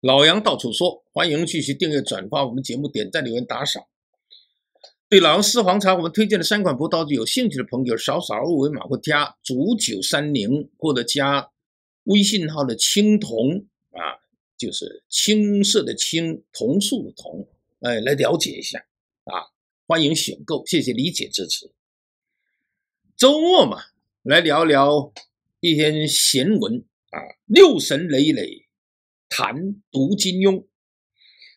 老杨到处说，欢迎继续订阅、转发我们节目，点赞、留言、打赏。对老杨私房茶我们推荐的三款葡萄酒，有兴趣的朋友，扫扫二维码或加足酒三零，或者加微信号的青铜啊，就是青色的青，铜树的铜，哎，来了解一下啊，欢迎选购，谢谢理解支持。周末嘛，来聊聊一篇闲文啊，六神磊磊。谈读金庸，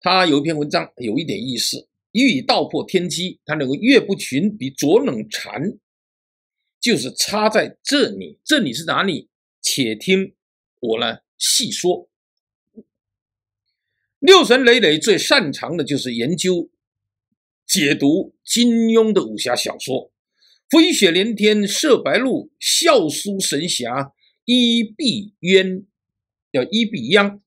他有一篇文章有一点意思，欲道破天机。他那个岳不群比左冷禅，就是差在这里。这里是哪里？且听我呢细说。六神磊磊最擅长的就是研究解读金庸的武侠小说。飞雪连天射白鹿，笑书神侠倚碧鸳，叫倚碧鸳。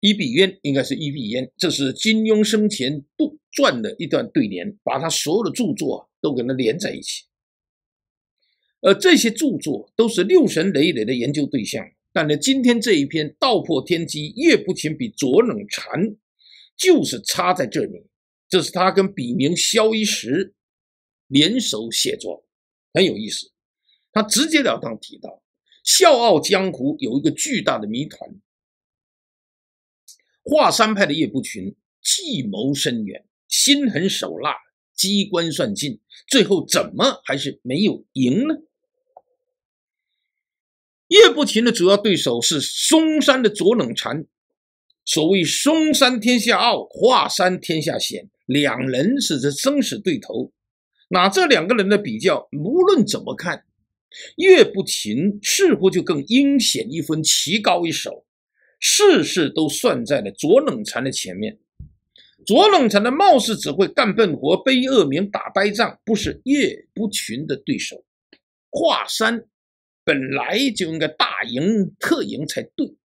一笔冤，应该是一笔冤。这是金庸生前杜撰的一段对联，把他所有的著作都给他连在一起。而这些著作都是六神磊磊的研究对象。但是今天这一篇《道破天机》，岳不群比左冷禅，就是差在这里。这是他跟笔名萧一石联手写作，很有意思。他直截了当提到，《笑傲江湖》有一个巨大的谜团。华山派的叶不群计谋深远，心狠手辣，机关算尽，最后怎么还是没有赢呢？叶不群的主要对手是嵩山的左冷禅，所谓“嵩山天下傲，华山天下险”，两人是这生死对头。那这两个人的比较，无论怎么看，叶不群似乎就更阴险一分，棋高一手。事事都算在了左冷禅的前面，左冷禅的貌似只会干笨活、背恶名、打呆仗，不是叶不群的对手。华山本来就应该大赢特赢才对，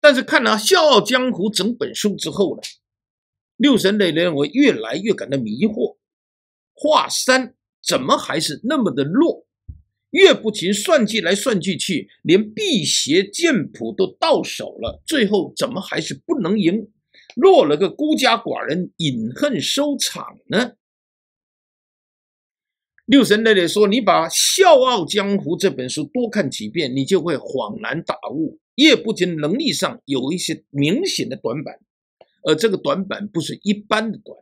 但是看了《笑傲江湖》整本书之后呢，六神磊磊我越来越感到迷惑，华山怎么还是那么的弱？岳不群算计来算计去，连辟邪剑谱都到手了，最后怎么还是不能赢，落了个孤家寡人饮恨收场呢？六神那里说：“你把《笑傲江湖》这本书多看几遍，你就会恍然大悟。岳不群能力上有一些明显的短板，而这个短板不是一般的短。”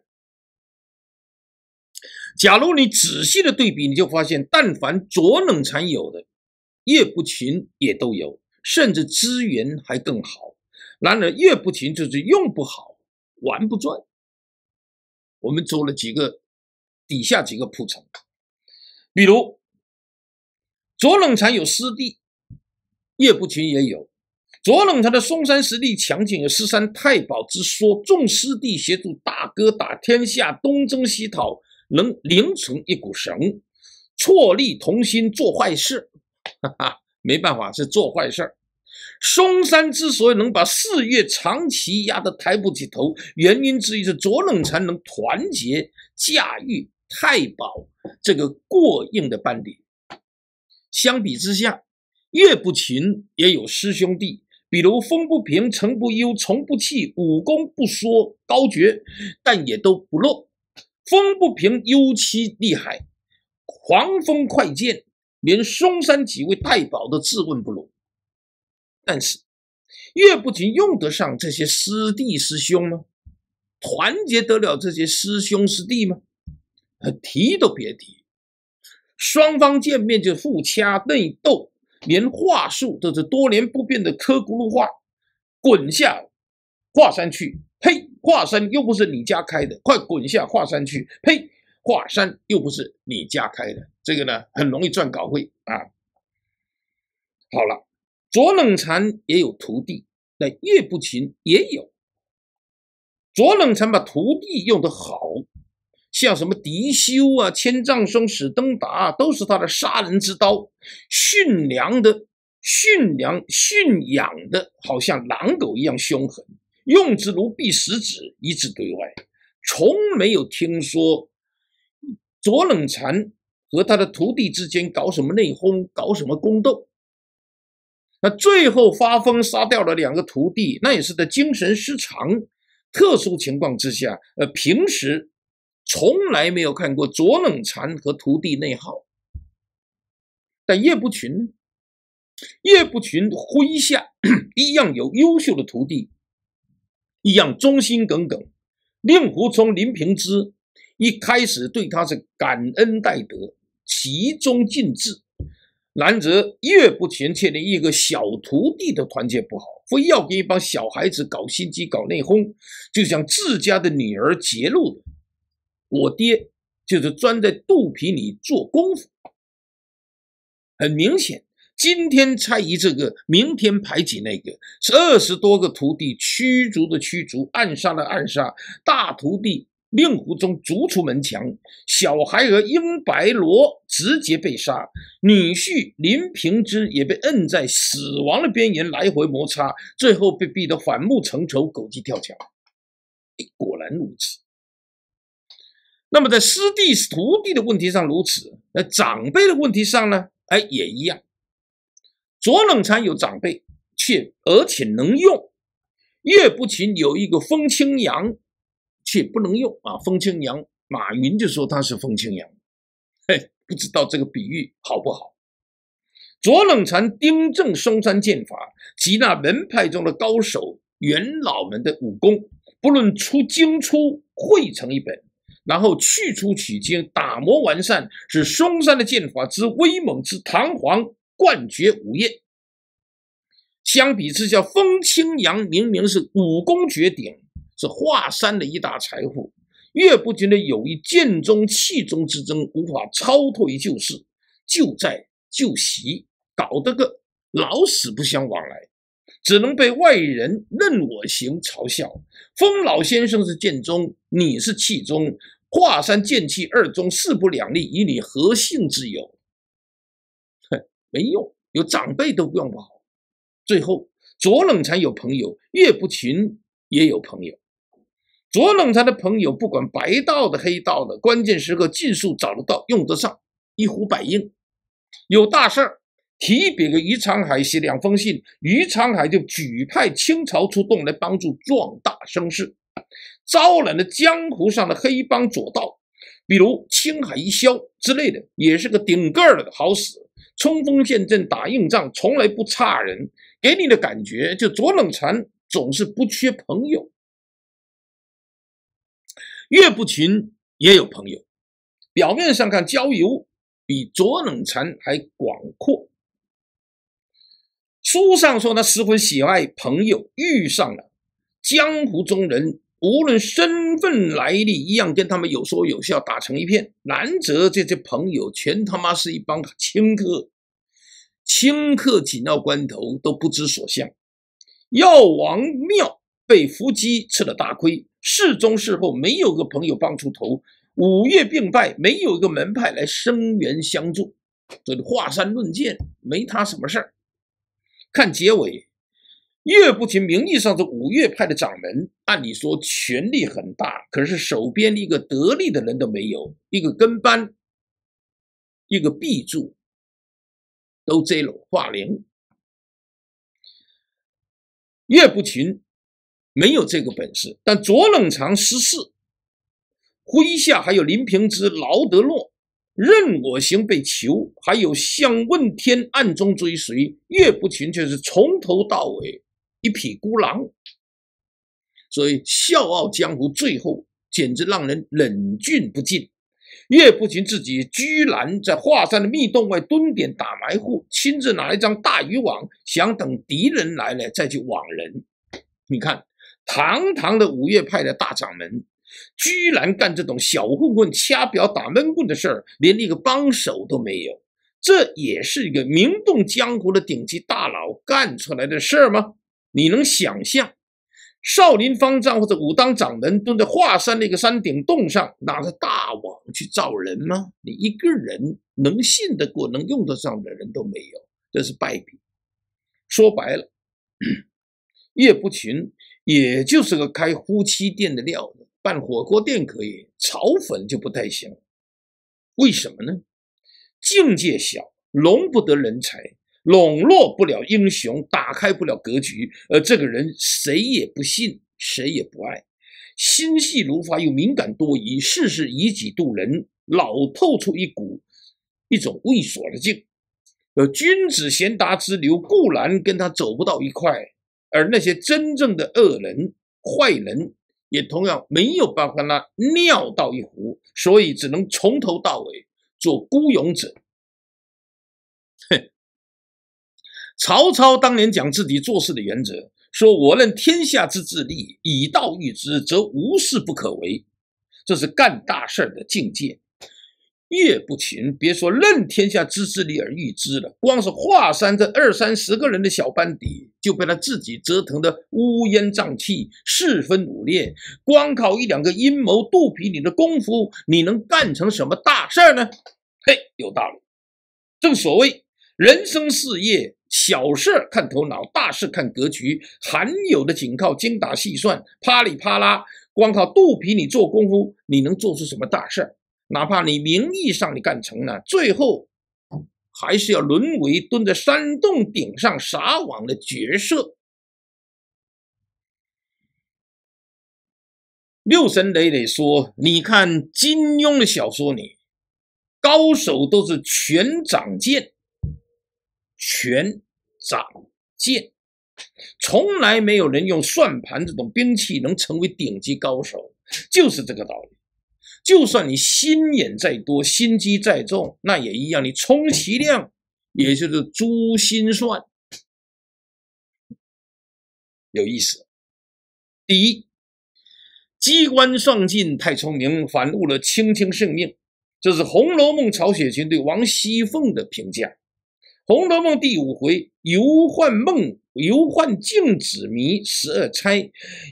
假如你仔细的对比，你就发现，但凡左冷禅有的，叶不群也都有，甚至资源还更好。然而，叶不群就是用不好，玩不转。我们做了几个底下几个铺陈，比如左冷禅有师弟，叶不群也有。左冷禅的嵩山实力强劲，有“十山太保”之说，众师弟协助大哥打天下，东征西讨。能拧成一股绳，错立同心做坏事，哈哈，没办法，是做坏事。嵩山之所以能把四岳长旗压得抬不起头，原因之一是左冷禅能团结驾驭太保这个过硬的班底。相比之下，岳不群也有师兄弟，比如风不平、城不忧、从不弃，武功不说高绝，但也都不弱。风不平，尤其厉害，狂风快剑，连嵩山几位太保都自问不拢。但是，岳不群用得上这些师弟师兄吗？团结得了这些师兄师弟吗？他提都别提，双方见面就互掐内斗，连话术都是多年不变的磕轱辘话，滚下华山去！呸！华山又不是你家开的，快滚下华山去！呸，华山又不是你家开的，这个呢很容易赚稿费啊。好了，左冷禅也有徒弟，那岳不群也有。左冷禅把徒弟用得好，像什么狄修啊、千丈松、史登达，都是他的杀人之刀，驯良的、驯良、驯养的，好像狼狗一样凶狠。用之如臂食指，一致对外，从没有听说左冷禅和他的徒弟之间搞什么内讧，搞什么宫斗。那最后发疯杀掉了两个徒弟，那也是他精神失常，特殊情况之下。呃，平时从来没有看过左冷禅和徒弟内耗。但叶不群，叶不群麾下 一样有优秀的徒弟。一样忠心耿耿，令狐冲、林平之一开始对他是感恩戴德，其中尽智。兰泽越不前切的一个小徒弟的团结不好，非要给一帮小孩子搞心机、搞内讧，就像自家的女儿结露。我爹就是钻在肚皮里做功夫，很明显。今天猜疑这个，明天排挤那个，这二十多个徒弟驱逐的驱逐，暗杀的暗杀。大徒弟令狐冲逐出门墙，小孩儿英白罗直接被杀，女婿林平之也被摁在死亡的边缘来回摩擦，最后被逼得反目成仇，狗急跳墙。果然如此。那么在师弟徒弟的问题上如此，那长辈的问题上呢？哎，也一样。左冷禅有长辈，且而且能用；岳不群有一个风清扬，却不能用啊。风清扬，马云就说他是风清扬，嘿，不知道这个比喻好不好？左冷禅丁正嵩山剑法集纳门派中的高手元老们的武功，不论出精出汇成一本，然后去除取精，打磨完善，使嵩山的剑法之威猛之堂皇。冠绝五岳，相比之下，风清扬明明是武功绝顶，是华山的一大财富。岳不群的有一剑宗气宗之争，无法超脱于旧世，就在旧习搞得个老死不相往来，只能被外人任我行嘲笑。风老先生是剑宗，你是气宗，华山剑气二宗势不两立，以你何幸之有？没用，有长辈都用不好。最后左冷禅有朋友，岳不群也有朋友。左冷禅的朋友不管白道的黑道的，关键时刻尽数找得到，用得上，一呼百应。有大事儿，提笔给于长海写两封信，于长海就举派清朝出动来帮助壮大声势，招揽了江湖上的黑帮左道，比如青海一箫之类的，也是个顶儿的，好使。冲锋陷阵打硬仗从来不差人，给你的感觉就左冷禅总是不缺朋友，岳不群也有朋友。表面上看交友比左冷禅还广阔。书上说他十分喜爱朋友，遇上了江湖中人。无论身份来历，一样跟他们有说有笑，打成一片。难泽这些朋友全他妈是一帮顷客，顷刻紧要关头都不知所向。药王庙被伏击，吃了大亏，事中事后没有个朋友帮出头。五岳并败，没有一个门派来声援相助，所以华山论剑没他什么事儿。看结尾。岳不群名义上是五岳派的掌门，按理说权力很大，可是手边一个得力的人都没有，一个跟班、一个臂助，都遮了化灵。岳不群没有这个本事。但左冷禅失势，麾下还有林平之、劳德洛。任我行被囚，还有向问天暗中追随，岳不群却是从头到尾。一匹孤狼，所以笑傲江湖最后简直让人忍俊不禁。岳不群自己居然在华山的密洞外蹲点打埋伏，亲自拿一张大渔网，想等敌人来了再去网人。你看，堂堂的五岳派的大掌门，居然干这种小混混掐表打闷棍的事儿，连一个帮手都没有，这也是一个名动江湖的顶级大佬干出来的事儿吗？你能想象少林方丈或者武当掌门蹲在华山那个山顶洞上拿着大网去罩人吗？你一个人能信得过、能用得上的人都没有，这是败笔。说白了，叶 不群也就是个开夫妻店的料，办火锅店可以，炒粉就不太行。为什么呢？境界小，容不得人才。笼络不了英雄，打开不了格局，呃，这个人谁也不信，谁也不爱，心细如发又敏感多疑，事事以己度人，老透出一股一种猥琐的劲。呃，君子贤达之流固然跟他走不到一块，而那些真正的恶人坏人也同样没有办法跟他尿到一壶，所以只能从头到尾做孤勇者。曹操当年讲自己做事的原则，说：“我任天下之治利，以道御之，则无事不可为。”这是干大事的境界。岳不群别说任天下之治理而御之了，光是华山这二三十个人的小班底，就被他自己折腾的乌烟瘴气、四分五裂。光靠一两个阴谋肚皮里的功夫，你能干成什么大事呢？嘿，有道理。正所谓人生事业。小事看头脑，大事看格局。罕有的仅靠精打细算，啪里啪啦，光靠肚皮里做功夫，你能做出什么大事哪怕你名义上你干成了，最后还是要沦为蹲在山洞顶上撒网的角色。六神磊磊说：“你看金庸的小说里，高手都是拳掌剑。”拳掌剑，从来没有人用算盘这种兵器能成为顶级高手，就是这个道理。就算你心眼再多，心机再重，那也一样。你充其量也就是珠心算，有意思。第一，机关算尽太聪明，反误了卿卿性命。这是《红楼梦》曹雪芹对王熙凤的评价。《红楼梦》第五回“游幻梦，游幻镜，子迷十二钗，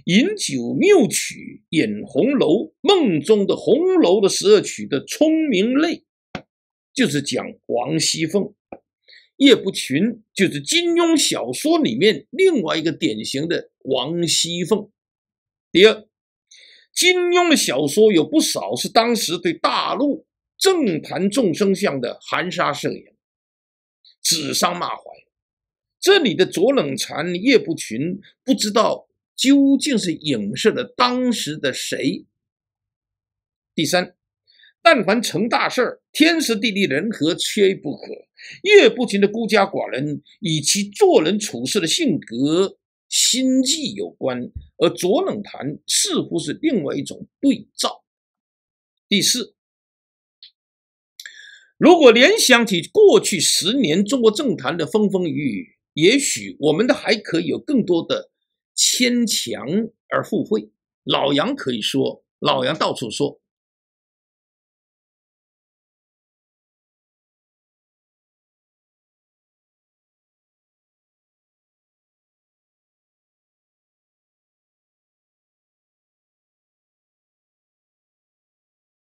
饮酒谬曲引红楼”，梦中的红楼的十二曲的聪明泪，就是讲王熙凤。叶不群就是金庸小说里面另外一个典型的王熙凤。第二，金庸的小说有不少是当时对大陆政坛众生相的含沙射影。指桑骂槐，这里的左冷禅、叶不群不知道究竟是影射了当时的谁。第三，但凡成大事儿，天时地利人和缺一不可。叶不群的孤家寡人，与其做人处事的性格心计有关，而左冷禅似乎是另外一种对照。第四。如果联想起过去十年中国政坛的风风雨雨，也许我们的还可以有更多的牵强而附会。老杨可以说，老杨到处说。